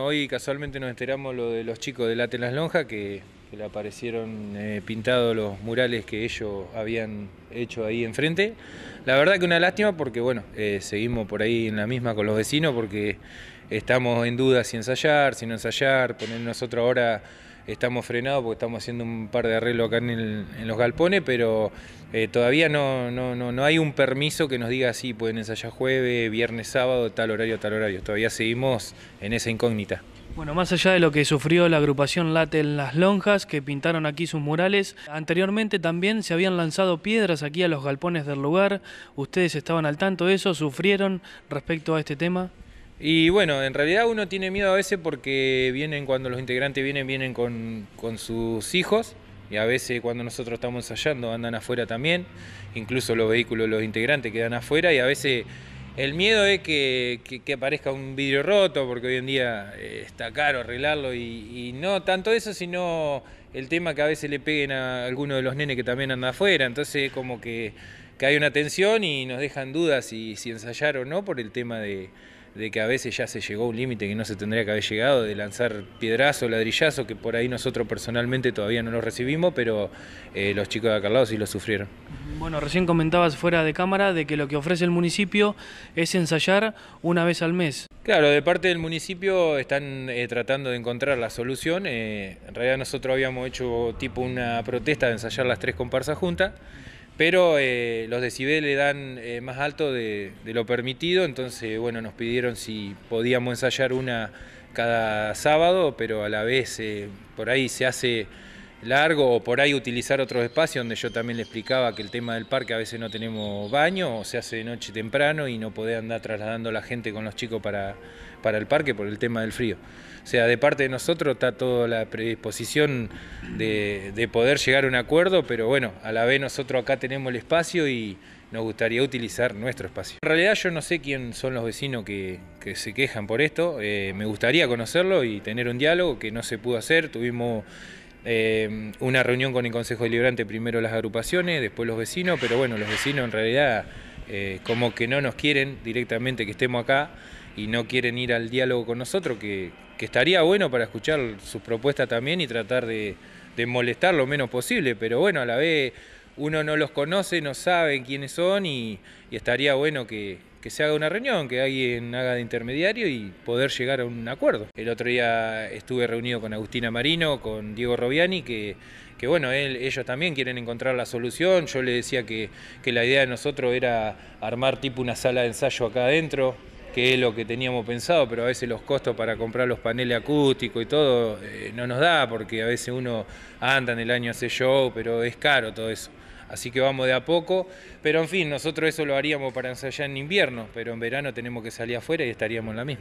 Hoy casualmente nos enteramos lo de los chicos de la Las lonja que, le aparecieron eh, pintados los murales que ellos habían hecho ahí enfrente. La verdad que una lástima porque bueno, eh, seguimos por ahí en la misma con los vecinos porque estamos en duda si ensayar, si no ensayar, Ponernos otra hora estamos frenados porque estamos haciendo un par de arreglos acá en, los galpones, pero eh, todavía no, no, no, hay un permiso que nos diga si pueden ensayar jueves, viernes, sábado, tal horario, tal horario. Todavía seguimos en esa incógnita. Bueno, más allá de lo que sufrió la agrupación Late en Las Lonjas, que pintaron aquí sus murales, anteriormente también se habían lanzado piedras aquí a los galpones del lugar. ¿Ustedes estaban al tanto de eso? ¿Sufrieron respecto a este tema? Y bueno, en realidad uno tiene miedo a veces porque vienen cuando los integrantes vienen, vienen con, sus hijos y a veces cuando nosotros estamos ensayando andan afuera también, incluso los vehículos, de los integrantes quedan afuera y a veces el miedo es que, aparezca un vidrio roto porque hoy en día eh, está caro arreglarlo y, no tanto eso, sino el tema que a veces le peguen a alguno de los nenes que también anda afuera, entonces como que, hay una tensión y nos dejan dudas si, si ensayar o no por el tema de de que a veces ya se llegó a un límite que no se tendría que haber llegado, de lanzar piedrazo, ladrillazo, que por ahí nosotros personalmente todavía no lo recibimos, pero eh, los chicos de Acarlados sí lo sufrieron. Bueno, recién comentabas fuera de cámara de que lo que ofrece el municipio es ensayar una vez al mes. Claro, de parte del municipio están eh, tratando de encontrar la solución. Eh, en realidad nosotros habíamos hecho tipo una protesta de ensayar las tres comparsas juntas pero eh, los decibeles dan eh, más alto de, lo permitido, entonces bueno, nos pidieron si podíamos ensayar una cada sábado, pero a la vez eh, por ahí se hace largo o por ahí utilizar otros espacios donde yo también le explicaba que el tema del parque a veces no tenemos baño o se hace de noche temprano y no puede andar trasladando la gente con los chicos para, para el parque por el tema del frío. O sea, de parte de nosotros está toda la predisposición de, poder llegar a un acuerdo, pero bueno, a la vez nosotros acá tenemos el espacio y nos gustaría utilizar nuestro espacio. En realidad yo no sé quién son los vecinos que, se quejan por esto, eh, me gustaría conocerlo y tener un diálogo que no se pudo hacer, tuvimos Em, una reunión con el Consejo Deliberante, primero las agrupaciones, después los vecinos, pero bueno, los vecinos en realidad eh, como que no nos quieren directamente que estemos acá y no quieren ir al diálogo con nosotros, que, que estaría bueno para escuchar sus propuestas también y tratar de, de molestar lo menos posible, pero bueno, a la vez uno no los conoce, no sabe quiénes son y, estaría bueno que, se haga una reunión, que alguien haga de intermediario y poder llegar a un acuerdo. El otro día estuve reunido con Agustina Marino, con Diego Robiani, que, bueno, ellos también quieren encontrar la solución. Yo le decía que, la idea de nosotros era armar tipo una sala de ensayo acá adentro, que es lo que teníamos pensado, pero a veces los costos para comprar los paneles acústicos y todo eh, no nos da, porque a veces uno anda en el año hace show, pero es caro todo eso así que vamos de a poco. Pero en fin, nosotros eso lo haríamos para ensayar en invierno, pero en verano tenemos que salir afuera y estaríamos en la misma.